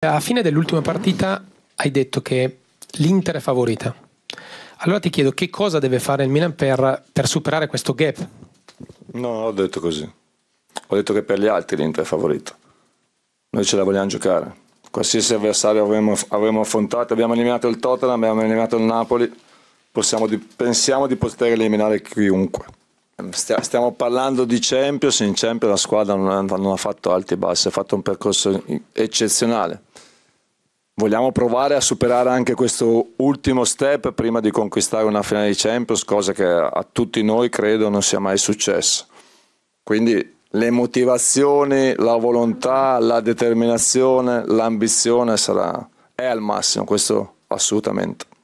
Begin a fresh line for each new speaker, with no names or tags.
A fine dell'ultima partita hai detto che l'Inter è favorita. Allora ti chiedo che cosa deve fare il Milan per, per superare questo gap?
No, ho detto così. Ho detto che per gli altri l'Inter è favorita. Noi ce la vogliamo giocare. Qualsiasi avversario avremo, avremo affrontato, abbiamo eliminato il Tottenham, abbiamo eliminato il Napoli, di, pensiamo di poter eliminare chiunque. Stiamo parlando di Champions, in Champions la squadra non ha fatto alti e bassi, ha fatto un percorso eccezionale Vogliamo provare a superare anche questo ultimo step prima di conquistare una finale di Champions, cosa che a tutti noi credo non sia mai successa. Quindi le motivazioni, la volontà, la determinazione, l'ambizione sarà, è al massimo, questo assolutamente.